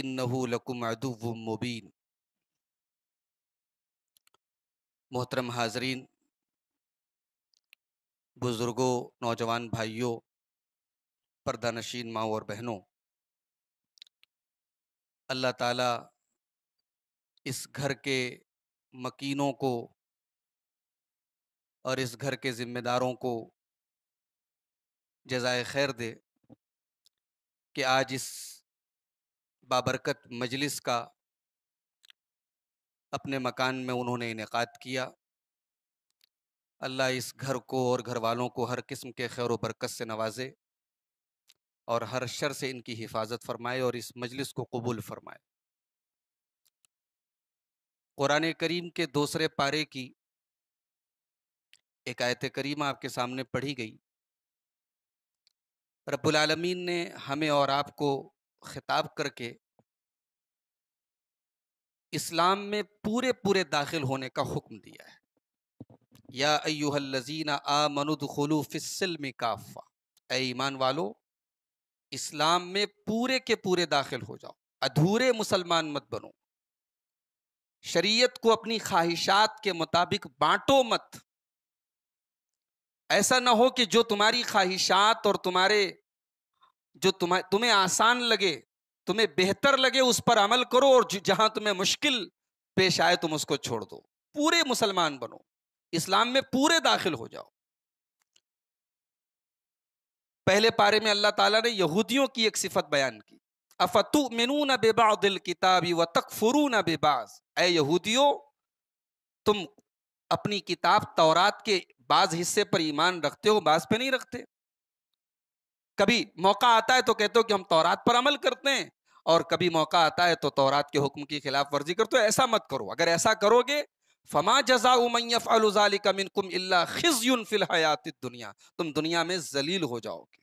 इन्नकुम मुबीन मोहतरम हाजरीन बुज़ुर्गों नौजवान भाइयों नशीन माओ और बहनों अल्लाह ताला इस घर के मकीनों को और इस घर के ज़िम्मेदारों को जजाय खैर दे कि आज इस बाबरकत मजलिस का अपने मकान में उन्होंने इनका किया अल्लाह इस घर को और घर वालों को हर किस्म के खैर बरकत से नवाजे और हर शर से इनकी हिफाजत फरमाए और इस मजलिस को कबूल फरमाए कुरान करीम के दूसरे पारे की एक आयत करीम आपके सामने पढ़ी गई रब्बुल रबालमीन ने हमें और आपको खिताब करके इस्लाम में पूरे पूरे दाखिल होने का हुक्म दिया है या अयुहलजीना आ में काफ़ा ए ईमान वालो इस्लाम में पूरे के पूरे दाखिल हो जाओ अधूरे मुसलमान मत बनो शरीयत को अपनी ख्वाहिशात के मुताबिक बांटो मत ऐसा ना हो कि जो तुम्हारी ख्वाहिशात और तुम्हारे जो तुम्हें तुम्हें आसान लगे तुम्हें बेहतर लगे उस पर अमल करो और जहां तुम्हें मुश्किल पेश आए तुम उसको छोड़ दो पूरे मुसलमान बनो इस्लाम में पूरे दाखिल हो जाओ पहले पारे में अल्लाह ताला ने यहूदियों की एक सिफत बयान की अफतु मिनू न बेबादिल किताबी व फुरू न बेबाज ए यहूदियों तुम अपनी किताब तौरात के बाज हिस्से पर ईमान रखते हो बाज पे नहीं रखते कभी मौका आता है तो कहते हो कि हम तौरात पर अमल करते हैं और कभी मौका आता है तो तौरात के हुक्म की खिलाफ वर्जी करते हो ऐसा मत करो अगर ऐसा करोगे फमा जजा उमैफ़ालिनकुम फिल हयात दुनिया तुम दुनिया में जलील हो जाओगे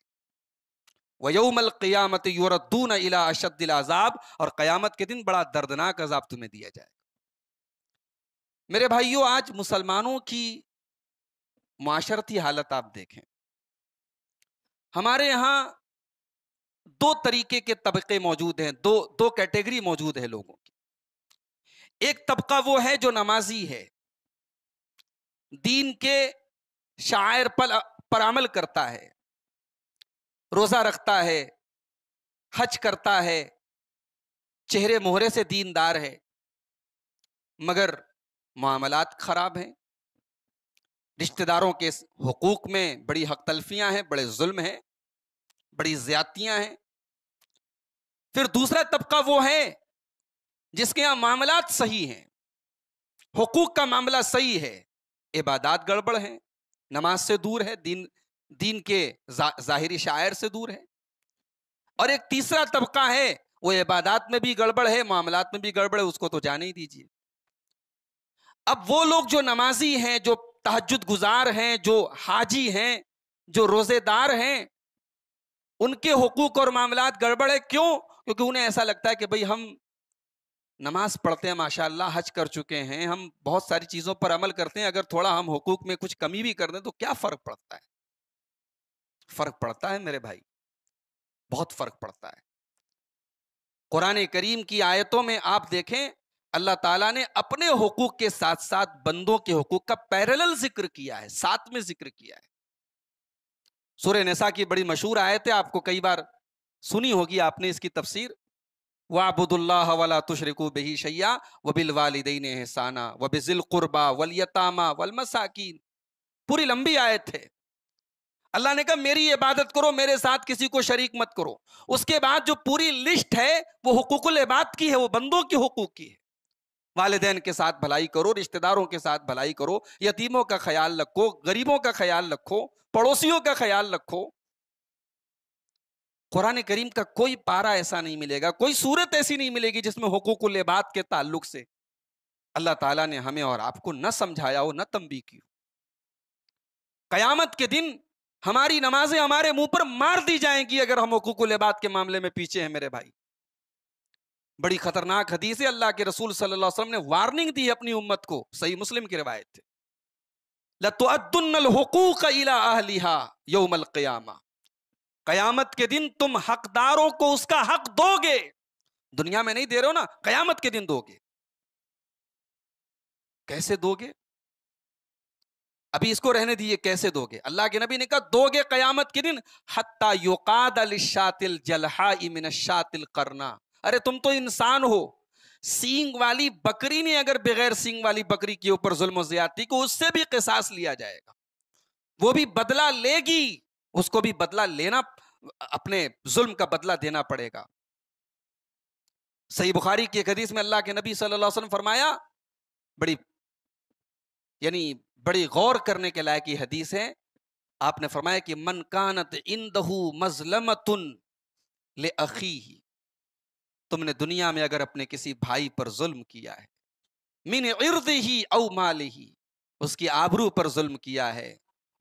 वयोमल क़यामत यूरदून इला अशद्दिल आजाब और क्यामत के दिन बड़ा दर्दनाक अजाब तुम्हें दिया जाएगा मेरे भाइयों आज मुसलमानों की माशरती हालत आप देखें हमारे यहाँ दो तरीके के तबके मौजूद हैं दो दो कैटेगरी मौजूद है लोगों की एक तबका वो है जो नमाजी है दीन के शायर पर पर अमल करता है रोज़ा रखता है हज करता है चेहरे मोहरे से दीनदार है मगर मामलात खराब हैं रिश्तेदारों के हकूक में बड़ी हक तलफियां हैं बड़े जुल्म हैं बड़ी ज्यादतियाँ हैं फिर दूसरा तबका वो है जिसके यहाँ मामला सही हैं हकूक का मामला सही है इबादात गड़बड़ है नमाज से दूर है दीन दीन के जा, जाहिरी शायर से दूर है और एक तीसरा तबका है वो इबादात में भी गड़बड़ है मामला में भी गड़बड़ है उसको तो जाने ही दीजिए अब वो लोग जो नमाजी हैं जो तहजद गुजार हैं जो हाजी हैं जो रोज़ेदार हैं उनके हकूक और मामला गड़बड़ है क्यों क्योंकि उन्हें ऐसा लगता है कि भाई हम नमाज पढ़ते हैं माशाला हज कर चुके हैं हम बहुत सारी चीज़ों पर अमल करते हैं अगर थोड़ा हम हकूक में कुछ कमी भी कर दें तो क्या फ़र्क पड़ता है फ़र्क पड़ता है मेरे भाई बहुत फ़र्क पड़ता है कुरान करीम की आयतों में आप देखें अल्लाह ताला ने अपने हकूक के साथ साथ बंदों के हकूक का पैरेलल जिक्र किया है साथ में जिक्र किया है सूर्य नेसा की बड़ी मशहूर आयत है आपको कई बार सुनी होगी आपने इसकी तफसीर वाबुदुल्लाह वला तुशरकू बही शैया वबिल वालदेन एहसाना वबिजिल कुरबा वल यतामा वल मसाकिन पूरी लंबी आयत है अल्लाह ने कहा मेरी इबादत करो मेरे साथ किसी को शरीक मत करो उसके बाद जो पूरी लिस्ट है वो हकूकुल इबाद की है वो बंदों के हकूक की है वालदेन के साथ भलाई करो रिश्तेदारों के साथ भलाई करो यतीमों का ख्याल रखो गरीबों का ख्याल रखो पड़ोसियों का ख्याल रखो कुरान करीम का कोई पारा ऐसा नहीं मिलेगा कोई सूरत ऐसी नहीं मिलेगी जिसमें हकूकुल इबाद के ताल्लुक से अल्लाह ताला ने हमें और आपको न समझाया हो न तंबी की हो कयामत के दिन हमारी नमाजें हमारे मुंह पर मार दी जाएंगी अगर हम हकूकुल इबाद के मामले में पीछे हैं मेरे भाई बड़ी खतरनाक हदीस है अल्लाह के रसूल सल्लल्लाहु अलैहि वसल्लम ने वार्निंग दी अपनी उम्मत को सही मुस्लिम की रिवायत है कयामत के दिन तुम हकदारों को उसका हक दोगे दुनिया में नहीं दे रहे हो ना कयामत के दिन दोगे कैसे दोगे अभी इसको रहने दीजिए कैसे दोगे अल्लाह के नबी ने कहा दोगे कयामत के दिन हत्ता योकाद अल शातिल जलहा इमिन शातिल करना अरे तुम तो इंसान हो सींग वाली बकरी ने अगर बगैर सींग वाली बकरी के ऊपर जुल्म ज्यादा को उससे भी किसास लिया जाएगा वो भी बदला लेगी उसको भी बदला लेना अपने जुल्म का बदला देना पड़ेगा सही बुखारी की हदीस में अल्लाह के नबी सल्लल्लाहु अलैहि वसल्लम फरमाया बड़ी यानी बड़ी गौर करने के लायक हदीस है आपने फरमाया कि मन कानत इन दहू मजलमतुन ले अखी तुमने दुनिया में अगर अपने किसी भाई पर जुल्म किया है मीन इर्द ही औ माल ही उसकी आबरू पर जुल्म किया है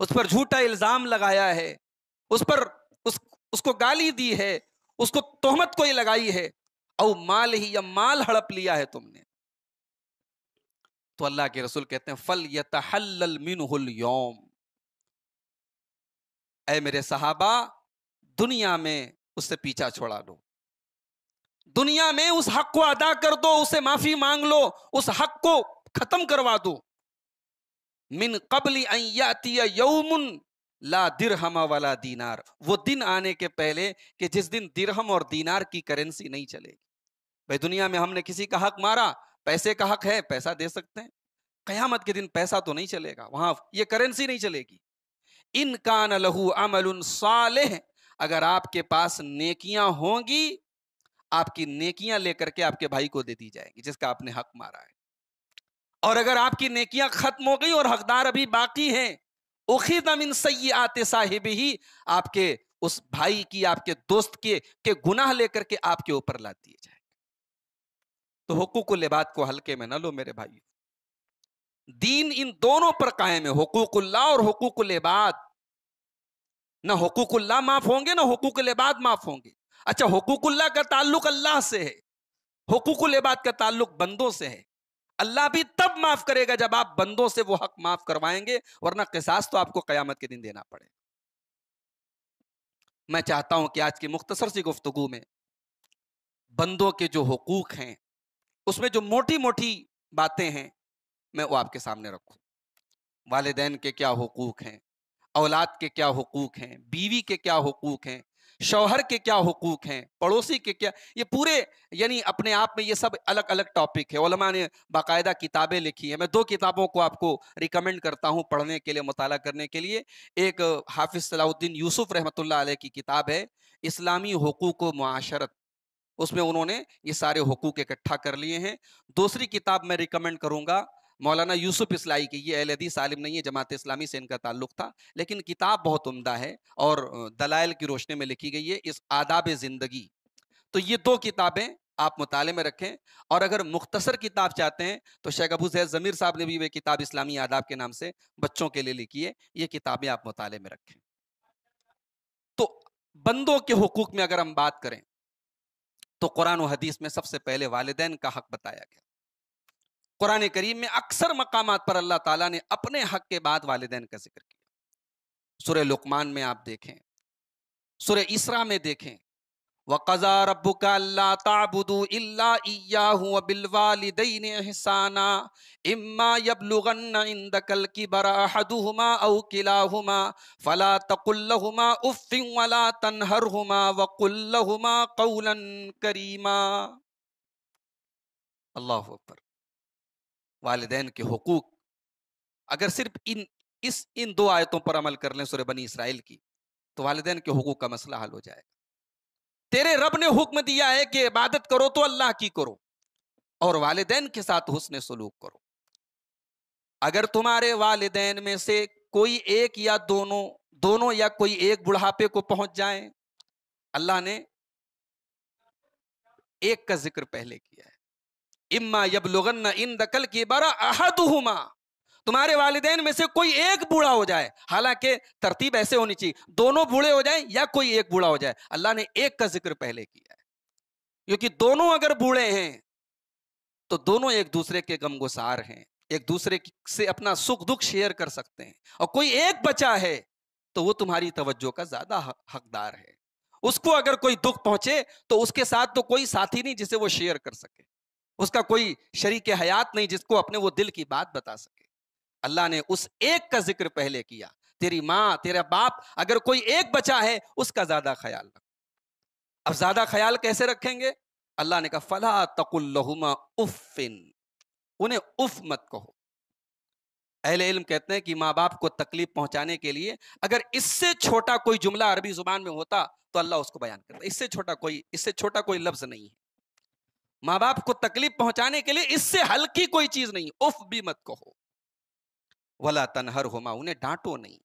उस पर झूठा इल्ज़ाम लगाया है उस पर उस उसको गाली दी है उसको तोहमत कोई लगाई है औ माल ही या माल हड़प लिया है तुमने तो अल्लाह के रसूल कहते हैं फल यतहल मिनहुल योम ए मेरे सहाबा दुनिया में उससे पीछा छोड़ा लो दुनिया में उस हक को अदा कर दो उसे माफी मांग लो उस हक को खत्म करवा दो मिन कबली यौमुन ला दिरहम वाला दीनार वो दिन आने के पहले कि जिस दिन दिरहम और दीनार की करेंसी नहीं चलेगी भाई दुनिया में हमने किसी का हक मारा पैसे का हक है पैसा दे सकते हैं कयामत के दिन पैसा तो नहीं चलेगा वहां ये करेंसी नहीं चलेगी इन कान लहू अमल सालेह अगर आपके पास नेकियां होंगी आपकी नेकियां लेकर के आपके भाई को दे दी जाएंगी जिसका आपने हक मारा है और अगर आपकी नेकियां खत्म हो गई और हकदार अभी बाकी हैं उखी दमिन सही आते साहिब ही आपके उस भाई की आपके दोस्त के के गुनाह लेकर के आपके ऊपर ला दिए जाएंगे तो हुकूक लिबाद को हल्के में ना लो मेरे भाई दीन इन दोनों पर कायम है उल्लाह और हुकूक लिबाद ना उल्लाह माफ होंगे ना हुकूक लिबाद माफ होंगे अच्छा हकूकुल्ला का ताल्लुक अल्लाह से है हकूकुल इबाद का ताल्लुक बंदों से है अल्लाह भी तब माफ करेगा जब आप बंदों से वो हक माफ करवाएंगे वरना किसास तो आपको कयामत के दिन देना पड़ेगा मैं चाहता हूं कि आज की मुख्तसर सी गुफ्तगु में बंदों के जो हकूक हैं उसमें जो मोटी मोटी बातें हैं मैं वो आपके सामने रखूं वालदेन के क्या हकूक हैं औलाद के क्या हकूक हैं बीवी के क्या हकूक हैं शौहर के क्या हकूक हैं पड़ोसी के क्या ये पूरे यानी अपने आप में ये सब अलग अलग टॉपिक है ओलमा ने बाकायदा किताबें लिखी हैं मैं दो किताबों को आपको रिकमेंड करता हूँ पढ़ने के लिए मुताल करने के लिए एक हाफिज सलाउद्दीन यूसुफ रहमत आलह की किताब है इस्लामी हकूक माशरत उसमें उन्होंने ये सारे हकूक इकट्ठा कर लिए हैं दूसरी किताब मैं रिकमेंड करूँगा मौलाना यूसुफ इसलाई की ये अहलदीस आलिम नहीं है जमात इस्लामी से इनका ताल्लुक था लेकिन किताब बहुत उम्दा है और दलाइल की रोशनी में लिखी गई है इस आदाब ज़िंदगी तो ये दो किताबें आप मुताले में रखें और अगर मुख्तसर किताब चाहते हैं तो शेख अबू जैद ज़मीर साहब ने भी वे किताब इस्लामी आदाब के नाम से बच्चों के लिए लिखी है ये किताबें आप मुताले में रखें तो बंदों के हकूक़ में अगर हम बात करें तो कुरान हदीस में सबसे पहले वालदेन का हक बताया गया कुरान करीम में अक्सर मकाम पर अल्लाह ताला ने अपने हक के बाद वालदेन का जिक्र किया सुर लुकमान में आप देखें सुर इसरा में देखें व कजा का अल्लाह की फ़ला तकुल्लहुमा वकुल्लहुमा कौलन करीमा अल्लाह वालदेन के हकूक अगर सिर्फ इन इस इन दो आयतों पर अमल कर लें सुर बनी इसराइल की तो वालदेन के हकूक का मसला हल हो जाएगा तेरे रब ने हुक्म दिया है कि इबादत करो तो अल्लाह की करो और वालदेन के साथ हुसन सलूक करो अगर तुम्हारे वालदेन में से कोई एक या दोनों दोनों या कोई एक बुढ़ापे को पहुंच जाए अल्लाह ने एक का जिक्र पहले किया है इम्मा यबलुगन्ना इन दकल की बारा अहदुहुमा तुम्हारे वालदेन में से कोई एक बूढ़ा हो जाए हालांकि तरतीब ऐसे होनी चाहिए दोनों बूढ़े हो जाए या कोई एक बूढ़ा हो जाए अल्लाह ने एक का जिक्र पहले किया है क्योंकि दोनों अगर बूढ़े हैं तो दोनों एक दूसरे के गमगुसार हैं एक दूसरे से अपना सुख दुख शेयर कर सकते हैं और कोई एक बचा है तो वो तुम्हारी तवज्जो का ज्यादा हकदार है उसको अगर कोई दुख पहुंचे तो उसके साथ तो कोई साथी नहीं जिसे वो शेयर कर सके उसका कोई शरीक हयात नहीं जिसको अपने वो दिल की बात बता सके अल्लाह ने उस एक का जिक्र पहले किया तेरी माँ तेरा बाप अगर कोई एक बचा है उसका ज्यादा ख्याल रख अब ज्यादा ख्याल कैसे रखेंगे अल्लाह ने कहा फला तकुल्लहुमा उफ़िन उन्हें उफ मत कहो अहले इल्म कहते हैं कि माँ बाप को तकलीफ पहुंचाने के लिए अगर इससे छोटा कोई जुमला अरबी जुबान में होता तो अल्लाह उसको बयान करता इससे छोटा कोई इससे छोटा कोई लफ्ज नहीं है माँ बाप को तकलीफ पहुंचाने के लिए इससे हल्की कोई चीज नहीं उफ भी मत कहो वला तनहर हुमा उन्हें डांटो नहीं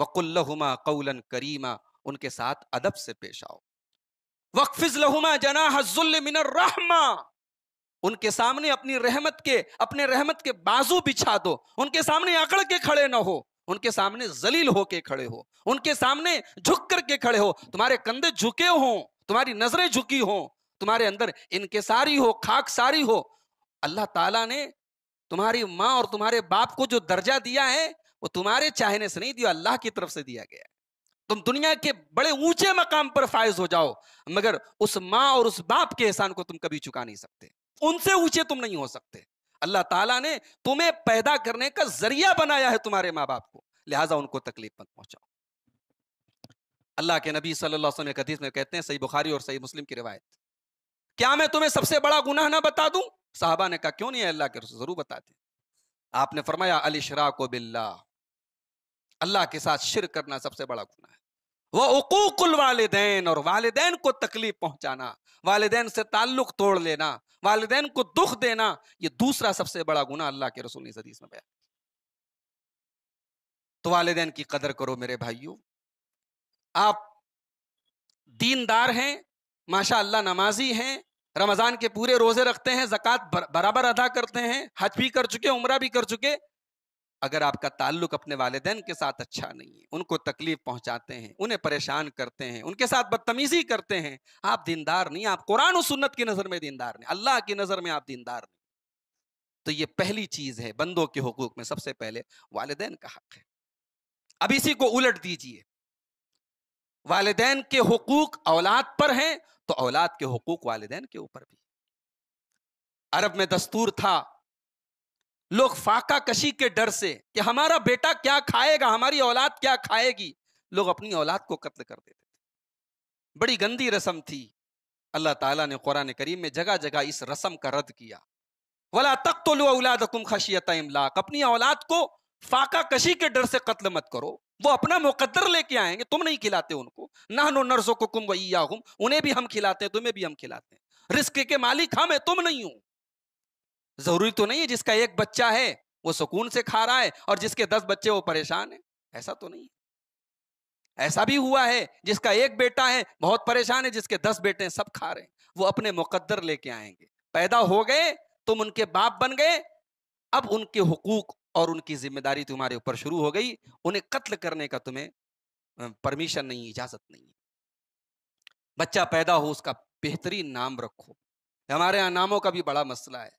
वकुल्ल हुमा कौलन करीमा उनके साथ अदब से पेश आओ वक्फिज लहुमा जनाजुल मिनर रहमा उनके सामने अपनी रहमत के अपने रहमत के बाजू बिछा दो उनके सामने अकड़ के खड़े ना हो उनके सामने जलील होके खड़े हो उनके सामने झुक करके खड़े हो तुम्हारे कंधे झुके हों तुम्हारी नजरें झुकी हों तुम्हारे अंदर इनके सारी हो खाक सारी हो अल्लाह ताला ने तुम्हारी माँ और तुम्हारे बाप को जो दर्जा दिया है वो तुम्हारे चाहने से नहीं दिया अल्लाह की तरफ से दिया गया तुम दुनिया के बड़े ऊंचे मकाम पर फायज हो जाओ मगर उस माँ और उस बाप के एहसान को तुम कभी चुका नहीं सकते उनसे ऊंचे तुम नहीं हो सकते अल्लाह ताला ने तुम्हें पैदा करने का जरिया बनाया है तुम्हारे माँ बाप को लिहाजा उनको तकलीफ मत पहुंचाओ अल्लाह के नबी सल्लल्लाहु अलैहि वसल्लम एक हदीस में कहते हैं सही बुखारी और सही मुस्लिम की रिवायत क्या मैं तुम्हें सबसे बड़ा गुनाह ना बता दूं साहबा ने कहा क्यों नहीं अल्लाह के रसूल जरूर बताते आपने फरमाया अली शरा को बिल्ला अल्लाह के साथ शिर करना सबसे बड़ा गुना है वह उकूकुल वालदेन और वालदेन को तकलीफ पहुंचाना वालदेन से ताल्लुक तोड़ लेना वालदेन को दुख देना यह दूसरा सबसे बड़ा गुना अल्लाह के रसूल हदीस में बयान तो वालदेन की कदर करो मेरे भाइयों आप दीनदार हैं माशा अल्लाह नमाजी हैं रमज़ान के पूरे रोज़े रखते हैं ज़क़़त बराबर अदा करते हैं हज भी कर चुके उम्र भी कर चुके अगर आपका ताल्लुक अपने वालदेन के साथ अच्छा नहीं है उनको तकलीफ पहुंचाते हैं उन्हें परेशान करते हैं उनके साथ बदतमीजी करते हैं आप दीनदार नहीं आप कुरान और सुन्नत की नज़र में दीनदार नहीं अल्लाह की नज़र में आप दीनदार नहीं तो ये पहली चीज़ है बंदों के हकूक में सबसे पहले वालदेन का हक है अब इसी को उलट दीजिए वालदेन के हकूक औलाद पर हैं तो औलाद के हकूक वालदेन के ऊपर भी अरब में दस्तूर था लोग फाका कशी के डर से कि हमारा बेटा क्या खाएगा हमारी औलाद क्या खाएगी लोग अपनी औलाद को कत्ल कर देते थे बड़ी गंदी रस्म थी अल्लाह ताला ने कुरान करीम में जगह जगह इस रस्म का रद्द किया वाला तख्त तो लो औलाद तुम खशियत इमलाक अपनी औलाद को फाका कशी के डर से कत्ल मत करो वो अपना मुकद्दर लेके आएंगे तुम नहीं खिलाते उनको नहनो नर्सो को कुम वैया हम उन्हें भी हम खिलाते हैं तुम्हें भी हम खिलाते हैं रिस्क के मालिक हम है तुम नहीं हो जरूरी तो नहीं है जिसका एक बच्चा है वो सुकून से खा रहा है और जिसके दस बच्चे वो परेशान है ऐसा तो नहीं ऐसा भी हुआ है जिसका एक बेटा है बहुत परेशान है जिसके दस बेटे हैं सब खा रहे हैं वो अपने मुकद्दर लेके आएंगे पैदा हो गए तुम उनके बाप बन गए अब उनके हुकूक और उनकी जिम्मेदारी तुम्हारे ऊपर शुरू हो गई उन्हें कत्ल करने का तुम्हें परमिशन नहीं इजाजत नहीं है बच्चा पैदा हो उसका बेहतरीन नाम रखो हमारे यहाँ नामों का भी बड़ा मसला है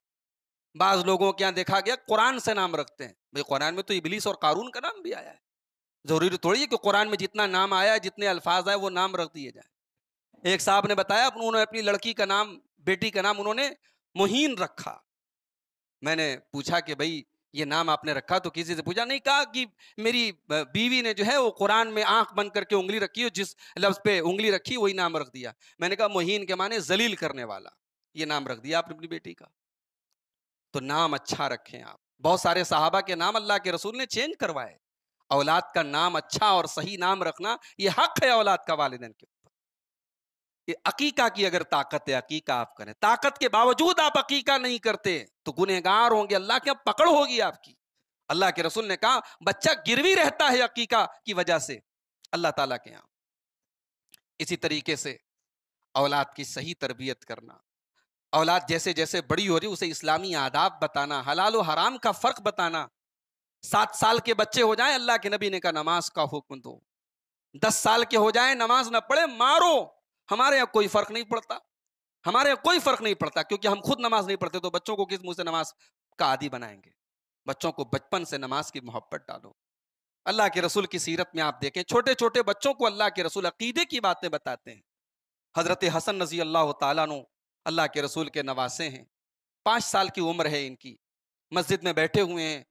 बाज लोगों के यहाँ देखा गया कुरान से नाम रखते हैं भाई कुरान में तो इबलीस और कारून का नाम भी आया है जरूरी थोड़ी है कि कुरान में जितना नाम आया है जितने अल्फाज आए वो नाम रख दिए जाए एक साहब ने बताया उन्होंने अपनी लड़की का नाम बेटी का नाम उन्होंने मुहीन रखा मैंने पूछा कि भाई ये नाम आपने रखा तो किसी से पूछा नहीं कहा कि मेरी बीवी ने जो है वो कुरान में आंख बंद करके उंगली रखी और जिस लफ्ज पे उंगली रखी वही नाम रख दिया मैंने कहा मोहिन के माने जलील करने वाला ये नाम रख दिया आपने अपनी बेटी का तो नाम अच्छा रखें आप बहुत सारे साहबा के नाम अल्लाह के रसूल ने चेंज करवाए औलाद का नाम अच्छा और सही नाम रखना ये हक है औलाद का वालदेन के अकीका की अगर ताकत है अकीका आप करें ताकत के बावजूद आप अकीका नहीं करते तो गुनहगार होंगे अल्लाह के पकड़ होगी आपकी अल्लाह के रसूल ने कहा बच्चा गिरवी रहता है अकीका की वजह से अल्लाह ताला के यहाँ इसी तरीके से औलाद की सही तरबियत करना औलाद जैसे जैसे बड़ी हो रही उसे इस्लामी आदाब बताना हलाल और हराम का फ़र्क बताना सात साल के बच्चे हो जाए अल्लाह के नबी ने कहा नमाज का हुक्म दो दस साल के हो जाए नमाज ना पढ़े मारो हमारे यहाँ कोई फर्क नहीं पड़ता हमारे यहाँ कोई फर्क नहीं पड़ता क्योंकि हम खुद नमाज नहीं पढ़ते तो बच्चों को किस मुंह से नमाज का आदि बनाएंगे बच्चों को बचपन से नमाज की मोहब्बत डालो अल्लाह के रसूल की सीरत में आप देखें छोटे छोटे बच्चों को अल्लाह के रसूल अकीदे की बातें बताते हैं हज़रत हसन नजी अल्लाह तु अल्लाह के रसूल के नवासे हैं पाँच साल की उम्र है इनकी मस्जिद में बैठे हुए हैं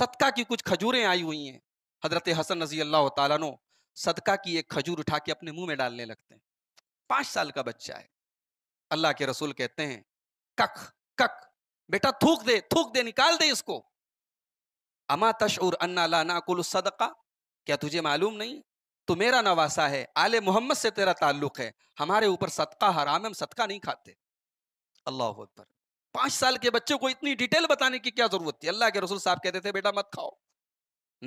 सदका की कुछ खजूरें आई हुई हैं हज़रत हसन नजी अल्लाह तु सदका की एक खजूर उठा के अपने मुंह में डालने लगते हैं पांच साल का बच्चा है अल्लाह के रसूल कहते हैं कख कख बेटा थूक दे थूक दे निकाल दे इसको अमा तशर अन्ना लाना कुल सदका क्या तुझे मालूम नहीं तो मेरा नवासा है आले मोहम्मद से तेरा ताल्लुक है हमारे ऊपर सदका हराम हम सदका नहीं खाते अल्लाह अकबर पांच साल के बच्चे को इतनी डिटेल बताने की क्या जरूरत थी अल्लाह के रसूल साहब कहते थे बेटा मत खाओ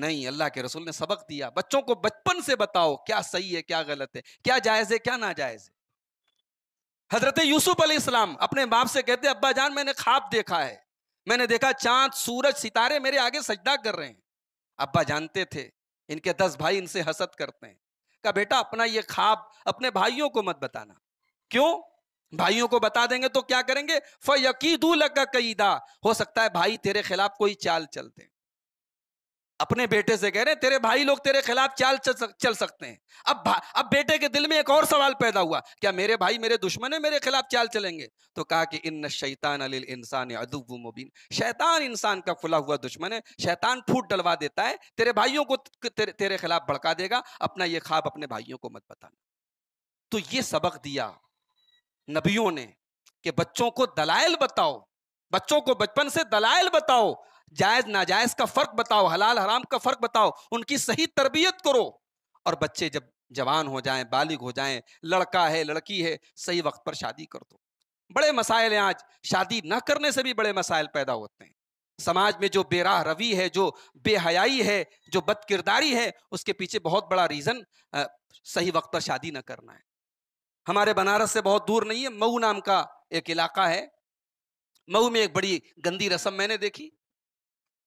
नहीं अल्लाह के रसूल ने सबक दिया बच्चों को बचपन से बताओ क्या सही है क्या गलत है क्या जायज है क्या जायज है हजरत यूसुफ अलैहिस्सलाम अपने बाप से कहते अब्बा जान मैंने ख्वाब देखा है मैंने देखा चांद सूरज सितारे मेरे आगे सजदा कर रहे हैं अब्बा जानते थे इनके दस भाई इनसे हसत करते हैं कहा बेटा अपना ये ख्वाब अपने भाइयों को मत बताना क्यों भाइयों को बता देंगे तो क्या करेंगे फ यकीदू लग कईदा हो सकता है भाई तेरे खिलाफ कोई चाल चलते अपने बेटे से कह रहे हैं तेरे भाई लोग तेरे खिलाफ चाल चल सकते हैं अब अब बेटे के दिल में एक और सवाल पैदा हुआ क्या मेरे भाई मेरे दुश्मन है मेरे खिलाफ चाल चलेंगे तो कहा कि इन शैतान अलिल इंसान अदुब मुबीन शैतान इंसान का खुला हुआ दुश्मन है शैतान फूट डलवा देता है तेरे भाइयों को तेरे, तेरे खिलाफ भड़का देगा अपना ये ख्वाब अपने भाइयों को मत बताना तो ये सबक दिया नबियों ने कि बच्चों को दलाइल बताओ बच्चों को बचपन से दलाइल बताओ जायज नाजायज का फर्क बताओ हलाल हराम का फर्क बताओ उनकी सही तरबियत करो और बच्चे जब जवान हो जाएं बालिग हो जाएं लड़का है लड़की है सही वक्त पर शादी कर दो बड़े मसाइल हैं आज शादी ना करने से भी बड़े मसाइल पैदा होते हैं समाज में जो बेराह रवि है जो बेहयाई है जो बदकिरदारी है उसके पीछे बहुत बड़ा रीज़न सही वक्त पर शादी न करना है हमारे बनारस से बहुत दूर नहीं है मऊ नाम का एक इलाका है मऊ में एक बड़ी गंदी रस्म मैंने देखी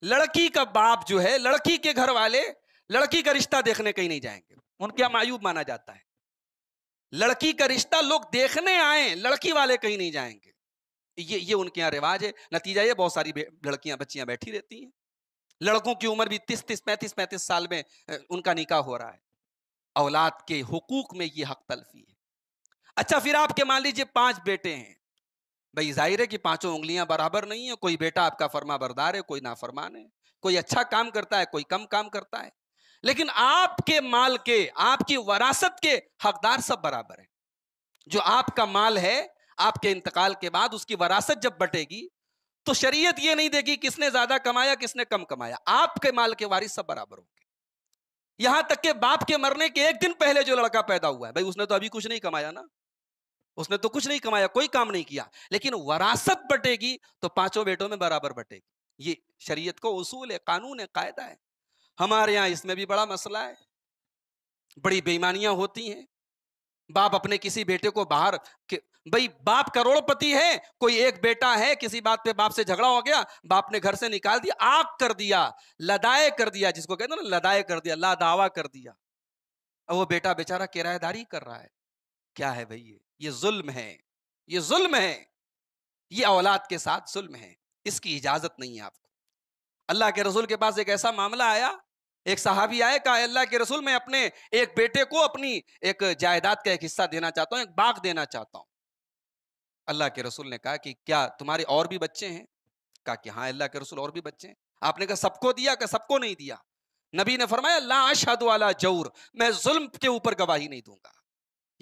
लड़की का बाप जो है लड़की के घर वाले लड़की का रिश्ता देखने कहीं नहीं जाएंगे उनके यहाँ मायूब माना जाता है लड़की का रिश्ता लोग देखने आए लड़की वाले कहीं नहीं जाएंगे ये ये उनके यहाँ रिवाज है नतीजा ये बहुत सारी लड़कियां बच्चियां बैठी रहती हैं लड़कों की उम्र भी तीस तीस पैंतीस पैंतीस साल में उनका निकाह हो रहा है औलाद के हकूक में ये हक तलफी है अच्छा फिर आपके मान लीजिए पांच बेटे हैं भाई जाहिर है कि पांचों उंगलियां बराबर नहीं है कोई बेटा आपका फरमा बरदार है कोई नाफरमान है कोई अच्छा काम करता है कोई कम काम करता है लेकिन आपके माल के आपकी वरासत के हकदार सब बराबर है जो आपका माल है आपके इंतकाल के बाद उसकी वरासत जब बटेगी तो शरीयत ये नहीं देगी किसने ज्यादा कमाया किसने कम कमाया आपके माल के वारिस सब बराबर होंगे यहां तक के बाप के मरने के एक दिन पहले जो लड़का पैदा हुआ है भाई उसने तो अभी कुछ नहीं कमाया ना उसने तो कुछ नहीं कमाया कोई काम नहीं किया लेकिन वरासत बटेगी तो पांचों बेटों में बराबर बटेगी ये शरीयत को उसूल है कानून है कायदा है हमारे यहाँ इसमें भी बड़ा मसला है बड़ी बेईमानियां होती हैं बाप अपने किसी बेटे को बाहर के भाई बाप करोड़पति है कोई एक बेटा है किसी बात पे बाप से झगड़ा हो गया बाप ने घर से निकाल दिया आग कर दिया लदाए कर दिया जिसको कहते ना लदाए कर दिया लादावा कर दिया अब वो बेटा बेचारा किराएदारी कर रहा है क्या है भाई ये ये जुल्म है ये जुल्म है ये औलाद के साथ जुल्म है इसकी इजाजत नहीं है आपको अल्लाह के रसूल के पास एक ऐसा मामला आया एक सहाबी आए कहा अल्लाह के रसूल मैं अपने एक बेटे को अपनी एक जायदाद का एक हिस्सा देना चाहता हूँ एक बाग देना चाहता हूँ अल्लाह के रसूल ने कहा कि क्या तुम्हारे और भी बच्चे हैं कहा कि हाँ अल्लाह के रसूल और भी बच्चे हैं आपने कहा सबको दिया कहा सबको नहीं दिया नबी ने फरमाया अल्लाह अशहद वाला जौर मैं जुल्म के ऊपर गवाही नहीं दूंगा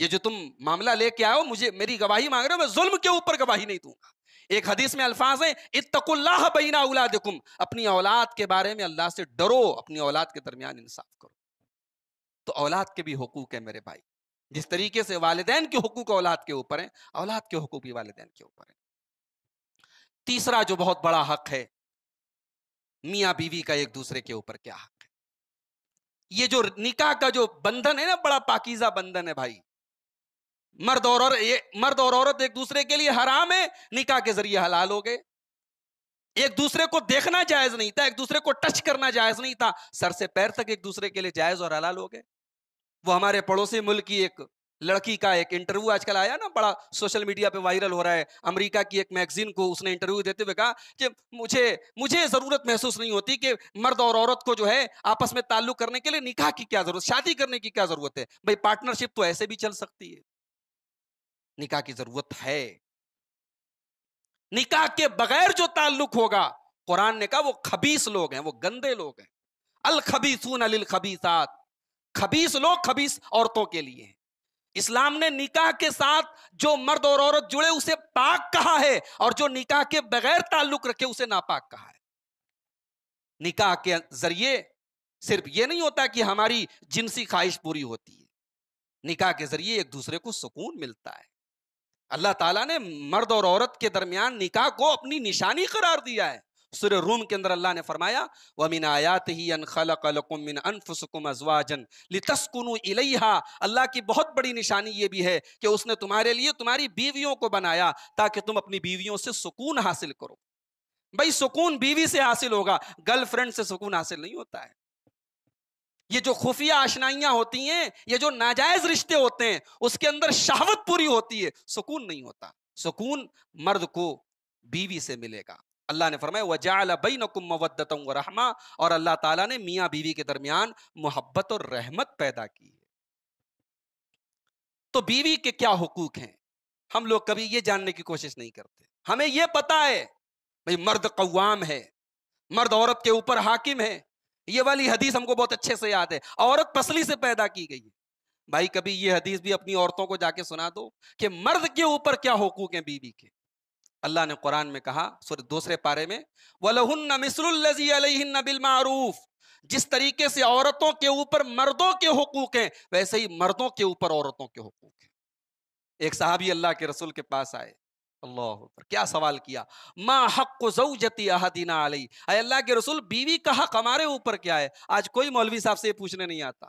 ये जो तुम मामला लेके आओ मुझे मेरी गवाही मांग रहे हो मैं जुल्म के ऊपर गवाही नहीं दूंगा एक हदीस में अल्फाज है इतकुल्लाह बीना औलादकुम अपनी औलाद के बारे में अल्लाह से डरो अपनी औलाद के दरमियान इंसाफ करो तो औलाद के भी हकूक है मेरे भाई जिस तरीके से वालदेन के हकूक औलाद के ऊपर हैं औलाद के हकूक भी वालदेन के ऊपर हैं तीसरा जो बहुत बड़ा हक है मियाँ बीवी का एक दूसरे के ऊपर क्या हक है ये जो निकाह का जो बंधन है ना बड़ा पाकिजा बंधन है भाई मर्द और, और ये मर्द और औरत एक दूसरे के लिए हराम है निकाह के जरिए हलाल हो गए एक दूसरे को देखना जायज नहीं था एक दूसरे को टच करना जायज नहीं था सर से पैर तक एक दूसरे के लिए जायज और हलाल हो गए वो हमारे पड़ोसी मुल्क की एक लड़की का एक इंटरव्यू आजकल आया ना बड़ा सोशल मीडिया पे वायरल हो रहा है अमेरिका की एक मैगजीन को उसने इंटरव्यू देते हुए कहा कि मुझे मुझे ज़रूरत महसूस नहीं होती कि मर्द और औरत को जो है आपस में ताल्लुक करने के लिए निकाह की क्या ज़रूरत शादी करने की क्या ज़रूरत है भाई पार्टनरशिप तो ऐसे भी चल सकती है निकाह की जरूरत है निकाह के बगैर जो ताल्लुक होगा कुरान ने कहा वो खबीस लोग हैं वो गंदे लोग हैं अल खबीसून अल खबीसात खबीस लोग खबीस औरतों के लिए हैं इस्लाम ने निकाह के साथ जो मर्द और औरत जुड़े उसे पाक कहा है और जो निकाह के बगैर ताल्लुक रखे उसे नापाक कहा है निकाह के जरिए सिर्फ ये नहीं होता कि हमारी जिनसी ख्वाहिश पूरी होती है निकाह के जरिए एक दूसरे को सुकून मिलता है अल्लाह ताला ने मर्द और औरत के दरमियान निकाह को अपनी निशानी करार दिया है सुर रूम के अंदर अल्लाह ने फरमाया मिन आयात ही अन खलकुमिन अनफुसकुम अजवाजन लितस्कुनु इलैहा अल्लाह की बहुत बड़ी निशानी ये भी है कि उसने तुम्हारे लिए तुम्हारी बीवियों को बनाया ताकि तुम अपनी बीवियों से सुकून हासिल करो भाई सुकून बीवी से हासिल होगा गर्लफ्रेंड से सुकून हासिल नहीं होता है ये जो खुफिया आशनाइयां होती हैं ये जो नाजायज रिश्ते होते हैं उसके अंदर शहावत पूरी होती है सुकून नहीं होता सुकून मर्द को बीवी से मिलेगा अल्लाह ने फरमाया वजाला बई नकुम मवदत रहमा और अल्लाह ताला ने मियाँ बीवी के दरमियान मोहब्बत और रहमत पैदा की है तो बीवी के क्या हकूक हैं हम लोग कभी ये जानने की कोशिश नहीं करते हमें यह पता है भाई मर्द कव्वाम है मर्द औरत के ऊपर हाकिम है ये वाली हदीस हमको बहुत अच्छे से याद है औरत पसली से पैदा की गई है भाई कभी ये हदीस भी अपनी औरतों को जाके सुना दो कि मर्द के ऊपर क्या हकूक है बीवी के अल्लाह ने कुरान में कहा दूसरे पारे में वलहुन्न मिसरुल्लजी बिल मारूफ जिस तरीके से औरतों के ऊपर मर्दों के हकूक हैं वैसे ही मर्दों के ऊपर औरतों के हकूक हैं एक साहबी अल्लाह के रसूल के पास आए अल्लाह पर क्या सवाल किया माँ हक जती अहदीना अली अल्लाह के रसूल बीवी का हक हमारे ऊपर क्या है आज कोई मौलवी साहब से पूछने नहीं आता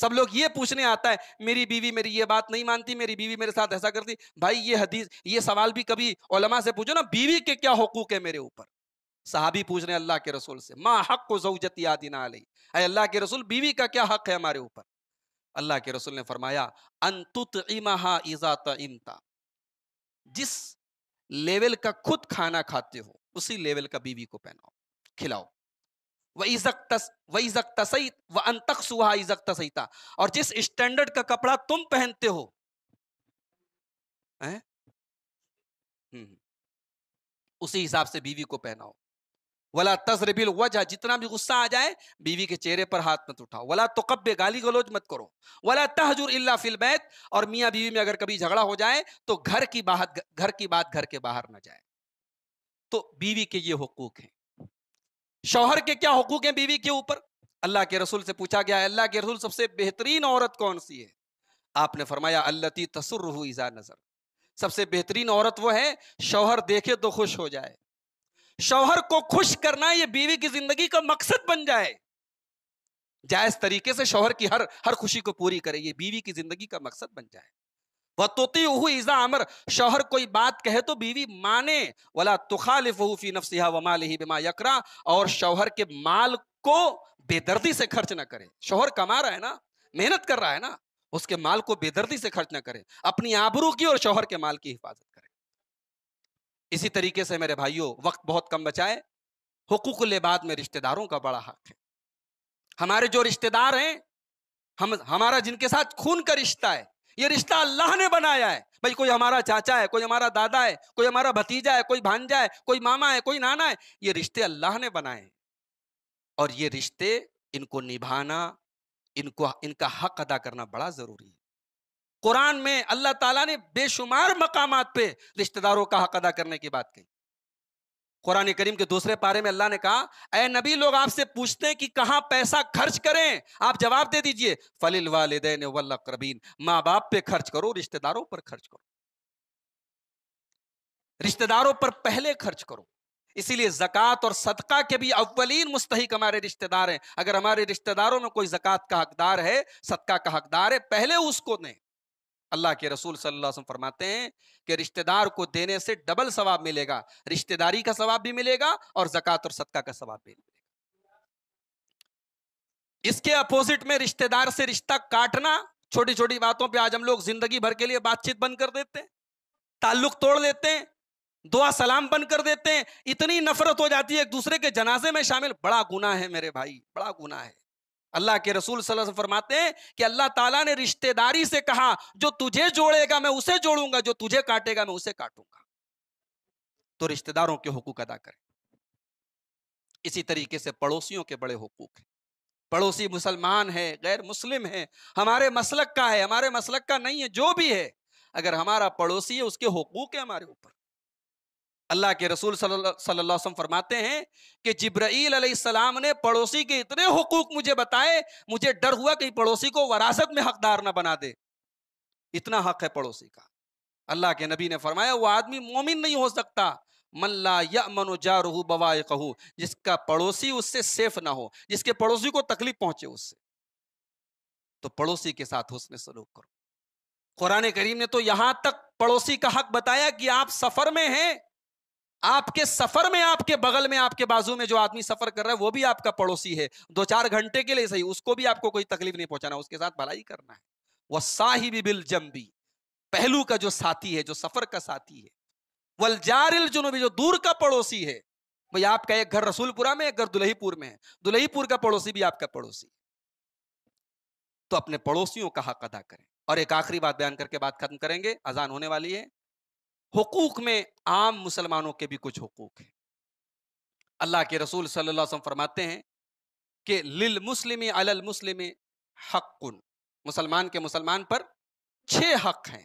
सब लोग ये पूछने आता है मेरी बीवी मेरी ये बात नहीं मानती मेरी बीवी मेरे साथ ऐसा करती भाई ये हदीस ये सवाल भी कभी ओलमा से पूछो ना बीवी के क्या हकूक है मेरे ऊपर साहबी पूछ रहे अल्लाह के रसूल से माँ हक को जऊजती आदिना अली अल्लाह के रसूल बीवी का क्या हक है हमारे ऊपर अल्लाह के रसूल ने फरमाया अंतुत इमा इजात इमता जिस लेवल का खुद खाना खाते हो उसी लेवल का बीवी को पहनाओ खिलाओ वही इजक तस व इजक अंतक सुहा इजक और जिस स्टैंडर्ड का कपड़ा तुम पहनते हो हम्म, हम्म। उसी हिसाब से बीवी को पहनाओ वाला तजरबिल वजह जितना भी गुस्सा आ जाए बीवी के चेहरे पर हाथ मत उठाओ वला तोकब गाली गलोज मत करो वाला तहजुर इल्ला बैत और मियाँ बीवी में अगर कभी झगड़ा हो जाए तो घर की बात घर की बात घर के बाहर ना जाए तो बीवी के ये हकूक हैं शौहर के क्या हकूक हैं बीवी के ऊपर अल्लाह के रसूल से पूछा गया अल्लाह के रसूल सबसे बेहतरीन औरत कौन सी है आपने फरमाया अल्लती तसुर इजा नजर सबसे बेहतरीन औरत वो है शौहर देखे तो खुश हो जाए शौहर को खुश करना ये बीवी की जिंदगी का मकसद बन जाए जायज तरीके से शौहर की हर हर खुशी को पूरी करे ये बीवी की जिंदगी का मकसद बन जाए वह तोती ईजा अमर शौहर कोई बात कहे तो बीवी माने वाला तुखालिफी नफसिया वमाल ही बेमा यकरा और शौहर के माल को बेदर्दी से खर्च ना करे शौहर कमा रहा है ना मेहनत कर रहा है ना उसके माल को बेदर्दी से खर्च ना करे अपनी आबरू की और शौहर के माल की हिफाजत इसी तरीके से मेरे भाइयों वक्त बहुत कम बचाए हुकूक लेबाद में रिश्तेदारों का बड़ा हक है हमारे जो रिश्तेदार हैं हम हमारा जिनके साथ खून का रिश्ता है ये रिश्ता अल्लाह ने बनाया है भाई कोई हमारा चाचा है कोई हमारा दादा है कोई हमारा भतीजा है कोई भांजा है कोई मामा है कोई नाना है ये रिश्ते अल्लाह ने बनाए हैं और ये रिश्ते इनको निभाना इनको इनका हक अदा करना बड़ा ज़रूरी है कुरान में अल्लाह ताला ने बेशुमार मकाम पे रिश्तेदारों का हक अदा करने की बात कही कुरान करीम के दूसरे पारे में अल्लाह ने कहा अः नबी लोग आपसे पूछते हैं कि कहाँ पैसा खर्च करें आप जवाब दे दीजिए फलिल वालदेन वल्लकरबीन माँ बाप पे खर्च करो रिश्तेदारों पर खर्च करो रिश्तेदारों पर पहले खर्च करो इसीलिए जक़ात और सदका के भी अव्वलिन मुस्तक हमारे रिश्तेदार हैं अगर हमारे रिश्तेदारों में कोई जक़ात का हकदार है सदका का हकदार है पहले उसको दें अल्लाह के रसूल सल्लल्लाहु अलैहि वसल्लम फरमाते हैं कि रिश्तेदार को देने से डबल सवाब मिलेगा रिश्तेदारी का सवाब भी मिलेगा और जक़ात और सदका का सवाब भी मिलेगा इसके अपोजिट में रिश्तेदार से रिश्ता काटना छोटी छोटी बातों पे आज हम लोग जिंदगी भर के लिए बातचीत बंद कर देते हैं ताल्लुक तोड़ देते हैं दुआ सलाम बंद कर देते हैं इतनी नफरत हो जाती है एक दूसरे के जनाजे में शामिल बड़ा गुना है मेरे भाई बड़ा गुना है अल्लाह के रसूल सल्लल्लाहु अलैहि वसल्लम फरमाते हैं कि अल्लाह ताला ने रिश्तेदारी से कहा जो तुझे जोड़ेगा मैं उसे जोड़ूंगा जो तुझे काटेगा मैं उसे काटूंगा तो रिश्तेदारों के हकूक अदा करें इसी तरीके से पड़ोसियों के बड़े हकूक हैं पड़ोसी मुसलमान है गैर मुस्लिम है हमारे मसलक का है हमारे मसलक का नहीं है जो भी है अगर हमारा पड़ोसी है उसके हकूक है हमारे ऊपर अल्लाह के रसूल सल्लल्लाहु फरमाते हैं कि जिब्राइल अलैहिस्सलाम ने पड़ोसी के इतने हकूक मुझे बताए मुझे डर हुआ कि पड़ोसी को वरासत में हकदार ना बना दे इतना हक है पड़ोसी का अल्लाह के नबी ने फरमाया वो आदमी मोमिन नहीं हो सकता मल्ला या मनो जा रहू बवाए कहू जिसका पड़ोसी उससे सेफ ना हो जिसके पड़ोसी को तकलीफ पहुंचे उससे तो पड़ोसी के साथ उसने सलूक करो कुरान करीम ने तो यहां तक पड़ोसी का हक बताया कि आप सफर में हैं आपके सफर में आपके बगल में आपके बाजू में जो आदमी सफर कर रहा है वो भी आपका पड़ोसी है दो चार घंटे के लिए सही उसको भी आपको कोई तकलीफ नहीं पहुंचाना उसके साथ भलाई करना है वह साहिबी बिल जम्बी पहलू का जो साथी है जो सफर का साथी है वलजारिल जुनूबी जो दूर का पड़ोसी है भाई आपका एक घर रसूलपुरा में एक घर दुलहीपुर में है दुलहीपुर का पड़ोसी भी आपका पड़ोसी तो अपने पड़ोसियों का हक अदा करें और एक आखिरी बात बयान करके बात खत्म करेंगे अजान होने वाली है हकूक में आम मुसलमानों के भी कुछ हकूक हैं अल्लाह के रसूल सल्लल्लाहु अलैहि वसल्लम फरमाते हैं कि लिल मुस्लिम अलल मुस्लिम हक मुसलमान के मुसलमान पर छह हक हैं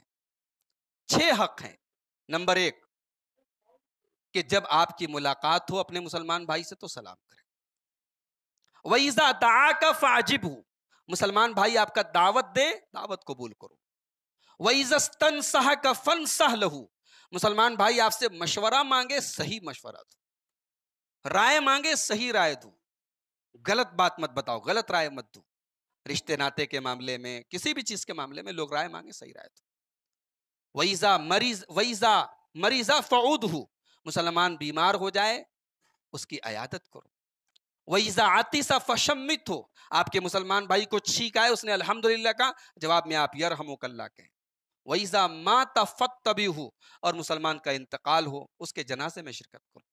छह हक हैं नंबर एक कि जब आपकी मुलाकात हो अपने मुसलमान भाई से तो सलाम करें वईजा दा का फाजिब हूँ मुसलमान भाई आपका दावत दे दावत कबूल करो वईजस्तन सह का फन सह लहू मुसलमान भाई आपसे मशवरा मांगे सही मशवरा दो राय मांगे सही राय दो गलत बात मत बताओ गलत राय मत दो रिश्ते नाते के मामले में किसी भी चीज के मामले में लोग राय मांगे सही राय दो वईजा मरीज वईजा मरीजा फ़ौद हो मुसलमान बीमार हो जाए उसकी अयादत करो वईजा सा फशमित हो आपके मुसलमान भाई को छीक आए उसने अल्हम्दुलिल्लाह का जवाब में आप यर कल्ला कहें वैज़ा माता फत तभी हो और मुसलमान का इंतकाल हो उसके जनाजे में शिरकत करो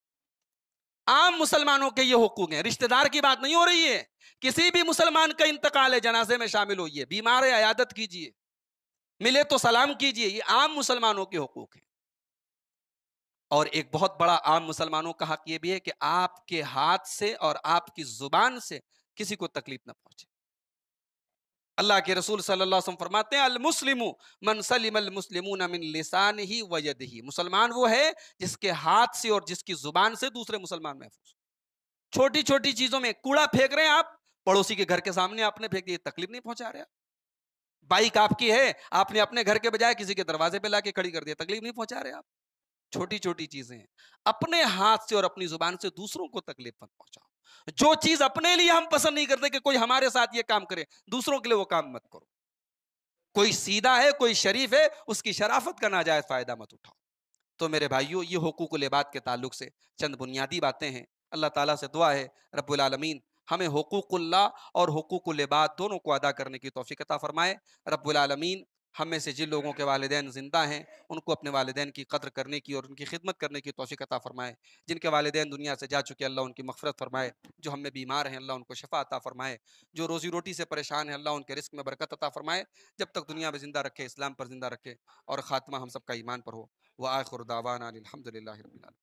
आम मुसलमानों के ये हकूक हैं रिश्तेदार की बात नहीं हो रही है किसी भी मुसलमान का इंतकाल है जनाजे में शामिल होइए बीमार है आयादत कीजिए मिले तो सलाम कीजिए ये आम मुसलमानों के हकूक हैं और एक बहुत बड़ा आम मुसलमानों का हक ये भी है कि आपके हाथ से और आपकी जुबान से किसी को तकलीफ ना पहुंचे अल्लाह के रसूल सल्लल्लाहु अलैहि वसल्लम फरमाते हैं मुस्लिमु मन अल अलमुस्लिमून मिन लिसान ही वयद ही मुसलमान वो है जिसके हाथ से और जिसकी जुबान से दूसरे मुसलमान महफूज छोटी छोटी चीज़ों में कूड़ा फेंक रहे हैं आप पड़ोसी के घर के सामने आपने फेंक दिया तकलीफ नहीं पहुंचा रहे बाइक आपकी है आपने अपने घर के बजाय किसी के दरवाजे पे लाके खड़ी कर दिया तकलीफ नहीं पहुंचा रहे आप छोटी छोटी चीजें अपने हाथ से और अपनी जुबान से दूसरों को तकलीफ मत पहुंचाओ जो चीज अपने लिए हम पसंद नहीं करते कि कोई हमारे साथ ये काम करे दूसरों के लिए वो काम मत करो कोई सीधा है कोई शरीफ है उसकी शराफत का नाजायज फायदा मत उठाओ तो मेरे भाइयों ये हकूक लिबाद के ताल्लुक से चंद बुनियादी बातें हैं अल्लाह ताला से दुआ है रबालमीन हमें हकूक़ुल्ला और लिबाद दोनों को अदा करने की तोफ़ी अता फ़रमाए रबालमीन हम में से जिन लोगों के वालदे ज़िंदा हैं उनको अपने वालदे की कदर करने की और उनकी खिदमत करने की तोफ़ी फ़रमाए जिनके वालदे दुनिया से जा चुके अल्लाह उनकी मफ़रत फ़रमाए जो हम में बीमार हैं अल्लाह उनको शफा अता फ़रमाए जो रोज़ी रोटी से परेशान है अल्लाह उनके रिस्क में बरकत अता फ़रमाए जब तक दुनिया में ज़िंदा रखे इस्लाम पर ज़िंदा रखे और ख़ात्मा हम सबका ईमान पर हो वह आखुर दावाना अलहमदिल्ला